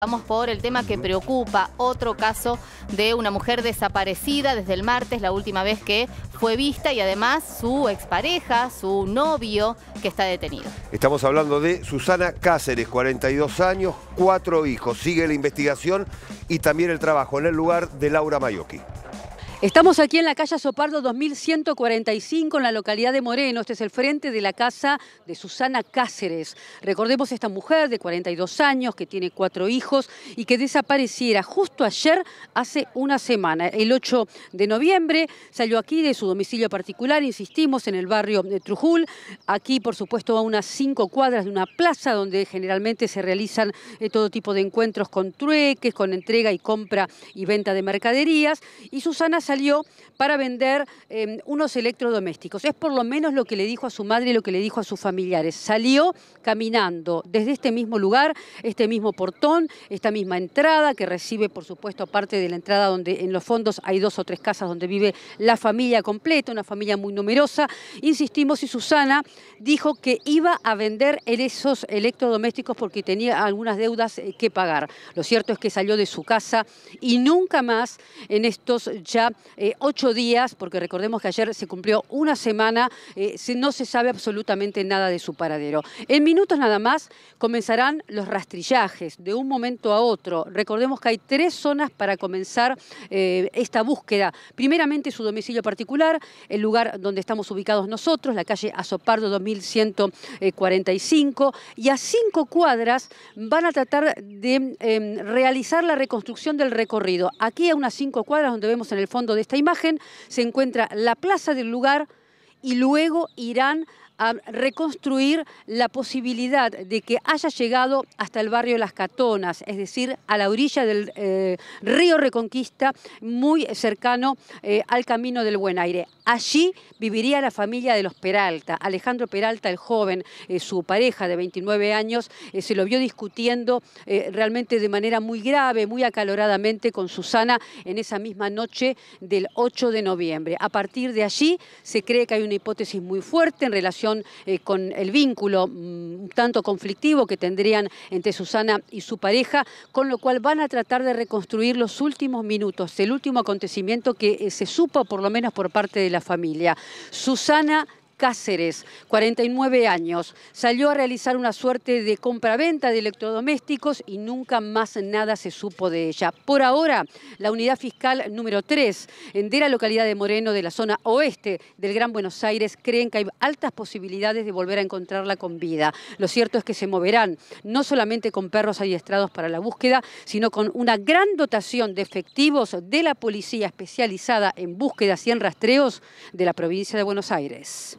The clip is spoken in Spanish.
Vamos por el tema que preocupa, otro caso de una mujer desaparecida desde el martes, la última vez que fue vista y además su expareja, su novio, que está detenido. Estamos hablando de Susana Cáceres, 42 años, cuatro hijos. Sigue la investigación y también el trabajo en el lugar de Laura Mayoki. Estamos aquí en la calle Sopardo 2145 en la localidad de Moreno. Este es el frente de la casa de Susana Cáceres. Recordemos esta mujer de 42 años que tiene cuatro hijos y que desapareciera justo ayer, hace una semana. El 8 de noviembre salió aquí de su domicilio particular, insistimos, en el barrio de Trujul. Aquí, por supuesto, a unas cinco cuadras de una plaza donde generalmente se realizan eh, todo tipo de encuentros con trueques, con entrega y compra y venta de mercaderías. Y Susana salió para vender em, unos electrodomésticos. Es por lo menos lo que le dijo a su madre y lo que le dijo a sus familiares. Salió caminando desde este mismo lugar, este mismo portón, esta misma entrada que recibe, por supuesto, parte de la entrada donde en los fondos hay dos o tres casas donde vive la familia completa, una familia muy numerosa. Insistimos, y Susana dijo que iba a vender esos electrodomésticos porque tenía algunas deudas eh, que pagar. Lo cierto es que salió de su casa y nunca más en estos ya eh, ocho días, porque recordemos que ayer se cumplió una semana, eh, no se sabe absolutamente nada de su paradero. En minutos nada más comenzarán los rastrillajes de un momento a otro. Recordemos que hay tres zonas para comenzar eh, esta búsqueda. Primeramente su domicilio particular, el lugar donde estamos ubicados nosotros, la calle Azopardo 2145, y a cinco cuadras van a tratar de em, realizar la reconstrucción del recorrido. Aquí a unas cinco cuadras donde vemos en el fondo de esta imagen se encuentra la plaza del lugar y luego irán a reconstruir la posibilidad de que haya llegado hasta el barrio Las Catonas, es decir, a la orilla del eh, río Reconquista, muy cercano eh, al camino del Buen Aire. Allí viviría la familia de los Peralta. Alejandro Peralta, el joven, eh, su pareja de 29 años, se lo vio discutiendo realmente de manera muy grave, muy acaloradamente con Susana en esa misma noche del 8 de noviembre. A partir de allí se cree que hay una hipótesis muy fuerte en relación eh, con el vínculo mm, un tanto conflictivo que tendrían entre Susana y su pareja, con lo cual van a tratar de reconstruir los últimos minutos, el último acontecimiento que eh, se supo por lo menos por parte de la familia. Susana Cáceres, 49 años. Salió a realizar una suerte de compraventa de electrodomésticos y nunca más nada se supo de ella. Por ahora, la unidad fiscal número 3 de la localidad de Moreno, de la zona oeste del Gran Buenos Aires, creen que hay altas posibilidades de volver a encontrarla con vida. Lo cierto es que se moverán no solamente con perros adiestrados para la búsqueda, sino con una gran dotación de efectivos de la policía especializada en búsquedas y en rastreos de la provincia de Buenos Aires.